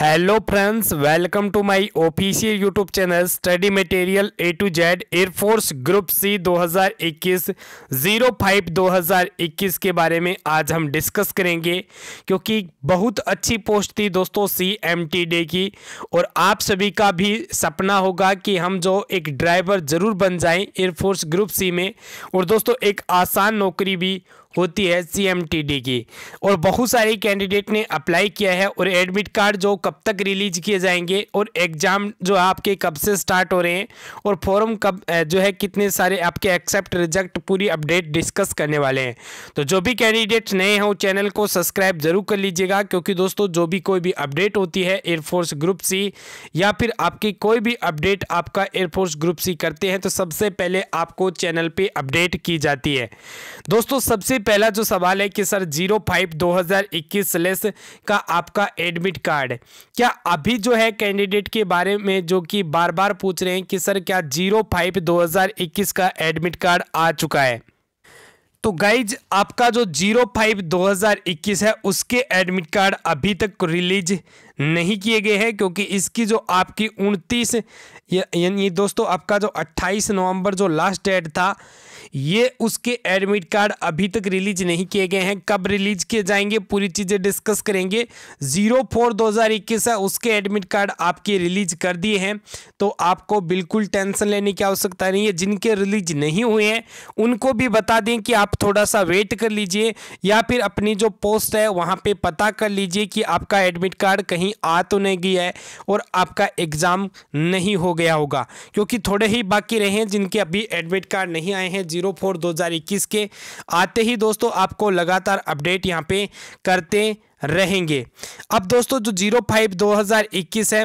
hello friends welcome to my official YouTube channel study material A to Z air force group C 2021 five दो के बारे में आज हम डिस्कस करेंगे क्योंकि बहुत अच्छी पोस्ट थी दोस्तों सी एम टी डे की और आप सभी का भी सपना होगा कि हम जो एक ड्राइवर ज़रूर बन जाएं एयरफोर्स ग्रुप सी में और दोस्तों एक आसान नौकरी भी होती है सीएमटीडी की और बहुत सारे कैंडिडेट ने अप्लाई किया है और एडमिट कार्ड जो कब तक रिलीज किए जाएंगे और एग्ज़ाम जो आपके कब से स्टार्ट हो रहे हैं और फॉर्म कब जो है कितने सारे आपके एक्सेप्ट रिजेक्ट पूरी अपडेट डिस्कस करने वाले हैं तो जो भी कैंडिडेट नए हैं वो चैनल को सब्सक्राइब जरूर कर लीजिएगा क्योंकि दोस्तों जो भी कोई भी अपडेट होती है एयरफोर्स ग्रुप सी या फिर आपकी कोई भी अपडेट आपका एयरफोर्स ग्रुप सी करते हैं तो सबसे पहले आपको चैनल पर अपडेट की जाती है दोस्तों सबसे पहला जो सवाल है कि सर जीरो फाइव दो हज़ार इक्कीस लेस का आपका एडमिट कार्ड क्या अभी जो है कैंडिडेट के बारे में जो कि बार बार पूछ रहे हैं कि सर क्या जीरो फाइव दो हज़ार इक्कीस का एडमिट कार्ड आ चुका है तो गाइज आपका जो जीरो फाइव दो हज़ार इक्कीस है उसके एडमिट कार्ड अभी तक रिलीज नहीं किए गए हैं क्योंकि इसकी जो आपकी उनतीस यानी दोस्तों आपका जो 28 नवंबर जो लास्ट डेट था ये उसके एडमिट कार्ड अभी तक रिलीज नहीं किए गए हैं कब रिलीज किए जाएंगे पूरी चीज़ें डिस्कस करेंगे जीरो फोर दो हज़ार इक्कीस है उसके एडमिट कार्ड आपके रिलीज कर दिए हैं तो आपको बिल्कुल टेंशन लेने की आवश्यकता नहीं है जिनके रिलीज नहीं हुए हैं उनको भी बता दें कि आप थोड़ा सा वेट कर लीजिए या फिर अपनी जो पोस्ट है वहाँ पर पता कर लीजिए कि आपका एडमिट कार्ड कहीं कहीं आ तो नहीं गई है और आपका एग्ज़ाम नहीं हो गया होगा क्योंकि थोड़े ही बाकी रहे हैं जिनके अभी एडमिट कार्ड नहीं आए हैं जीरो फोर दो हज़ार इक्कीस के आते ही दोस्तों आपको लगातार अपडेट यहाँ पे करते रहेंगे अब दोस्तों जो जीरो फाइव दो हज़ार इक्कीस है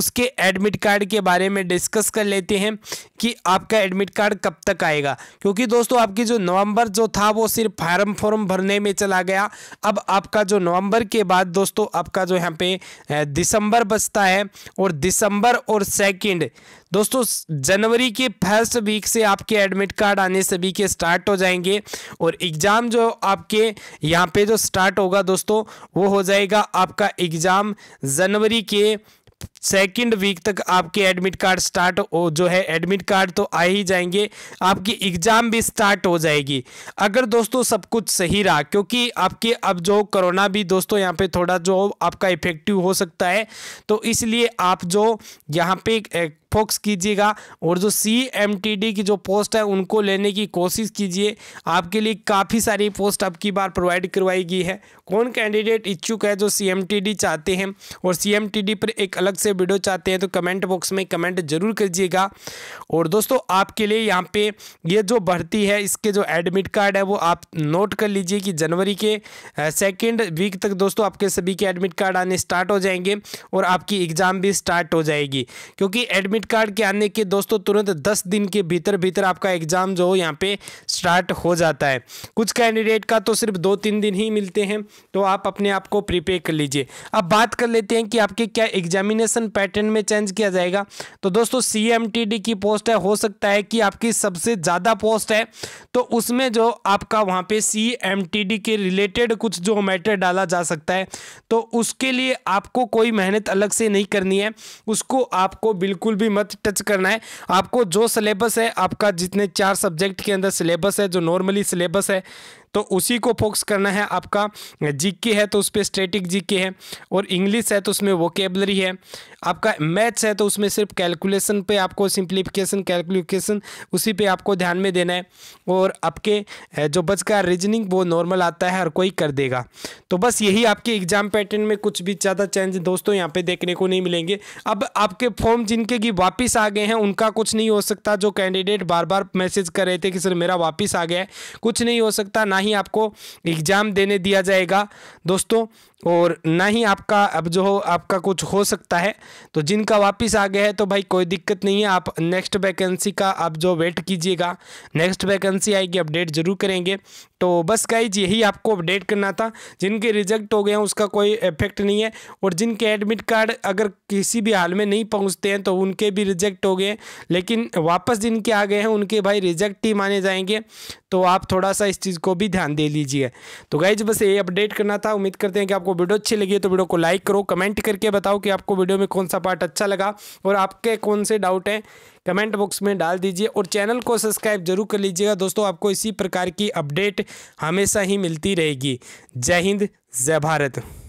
उसके एडमिट कार्ड के बारे में डिस्कस कर लेते हैं कि आपका एडमिट कार्ड कब तक आएगा क्योंकि दोस्तों आपकी जो नवंबर जो था वो सिर्फ फार्म फॉर्म भरने में चला गया अब आपका जो नवंबर के बाद दोस्तों आपका जो यहाँ पे दिसंबर बचता है और दिसंबर और सेकेंड दोस्तों जनवरी के फर्स्ट वीक से आपके एडमिट कार्ड आने सभी के स्टार्ट हो जाएंगे और एग्ज़ाम जो आपके यहाँ पे जो स्टार्ट होगा दोस्तों वो हो जाएगा आपका एग्ज़ाम जनवरी के सेकेंड वीक तक आपके एडमिट कार्ड स्टार्ट जो है एडमिट कार्ड तो आ ही जाएंगे आपकी एग्ज़ाम भी स्टार्ट हो जाएगी अगर दोस्तों सब कुछ सही रहा क्योंकि आपके अब जो कोरोना भी दोस्तों यहाँ पे थोड़ा जो आपका इफेक्टिव हो सकता है तो इसलिए आप जो यहाँ पे फोक्स कीजिएगा और जो सी एम टी डी की जो पोस्ट है उनको लेने की कोशिश कीजिए आपके लिए काफ़ी सारी पोस्ट अब की बार प्रोवाइड करवाई गई है कौन कैंडिडेट इच्छुक है जो सी एम टी डी चाहते हैं और सी एम टी डी पर एक अलग से से वीडियो चाहते हैं तो कमेंट बॉक्स में कमेंट जरूर कीजिएगा और दोस्तों आपके लिए यहाँ पे ये जो भर्ती है इसके जो एडमिट कार्ड है वो आप नोट कर लीजिए कि जनवरी के सेकेंड वीक तक दोस्तों आपके सभी के एडमिट कार्ड आने स्टार्ट हो जाएंगे और आपकी एग्ज़ाम भी स्टार्ट हो जाएगी क्योंकि एडमिट कार्ड के आने के दोस्तों तुरंत दस दिन के भीतर भीतर आपका एग्ज़ाम जो हो यहाँ पे स्टार्ट हो जाता है कुछ कैंडिडेट का तो सिर्फ दो तीन दिन ही मिलते हैं तो आप अपने आप को प्रिपेयर कर लीजिए अब बात कर लेते हैं कि आपके क्या एग्जामिनेशन एजुकेशन पैटर्न में चेंज किया जाएगा तो दोस्तों सी की पोस्ट है हो सकता है कि आपकी सबसे ज़्यादा पोस्ट है तो उसमें जो आपका वहाँ पे सी के रिलेटेड कुछ जो मैटर डाला जा सकता है तो उसके लिए आपको कोई मेहनत अलग से नहीं करनी है उसको आपको बिल्कुल भी मत टच करना है आपको जो सिलेबस है आपका जितने चार सब्जेक्ट के अंदर सिलेबस है जो नॉर्मली सिलेबस है तो उसी को फोकस करना है आपका जीके है तो उस पर स्टेटिक जीके है और इंग्लिश है तो उसमें वोकेबलरी है आपका मैथ्स है तो उसमें सिर्फ कैलकुलेशन पे आपको सिंप्लीफिकेशन कैलकुलेशन उसी पे आपको ध्यान में देना है और आपके जो बच का रीजनिंग वो नॉर्मल आता है हर कोई कर देगा तो बस यही आपके एग्जाम पैटर्न में कुछ भी ज़्यादा चेंज दोस्तों यहाँ पे देखने को नहीं मिलेंगे अब आपके फॉर्म जिनके की वापिस आ गए हैं उनका कुछ नहीं हो सकता जो कैंडिडेट बार बार मैसेज कर रहे थे कि सर मेरा वापिस आ गया है कुछ नहीं हो सकता ना ही आपको एग्ज़ाम देने दिया जाएगा दोस्तों और ना ही आपका अब जो आपका कुछ हो सकता है तो जिनका वापस आ गया है तो भाई कोई दिक्कत नहीं है आप नेक्स्ट वैकेंसी का आप जो वेट कीजिएगा नेक्स्ट वैकेंसी आएगी अपडेट ज़रूर करेंगे तो बस गाइज यही आपको अपडेट करना था जिनके रिजल्ट हो गए हैं उसका कोई इफेक्ट नहीं है और जिनके एडमिट कार्ड अगर किसी भी हाल में नहीं पहुँचते हैं तो उनके भी रिजेक्ट हो गए लेकिन वापस जिनके आ गए हैं उनके भाई रिजेक्ट ही माने जाएंगे तो आप थोड़ा सा इस चीज़ को भी ध्यान दे लीजिए तो गाइज बस ये अपडेट करना था उम्मीद करते हैं कि आपको वीडियो अच्छी लगी है तो वीडियो को लाइक करो कमेंट करके बताओ कि आपको वीडियो में कौन सा पार्ट अच्छा लगा और आपके कौन से डाउट हैं कमेंट बॉक्स में डाल दीजिए और चैनल को सब्सक्राइब जरूर कर लीजिएगा दोस्तों आपको इसी प्रकार की अपडेट हमेशा ही मिलती रहेगी जय हिंद जय भारत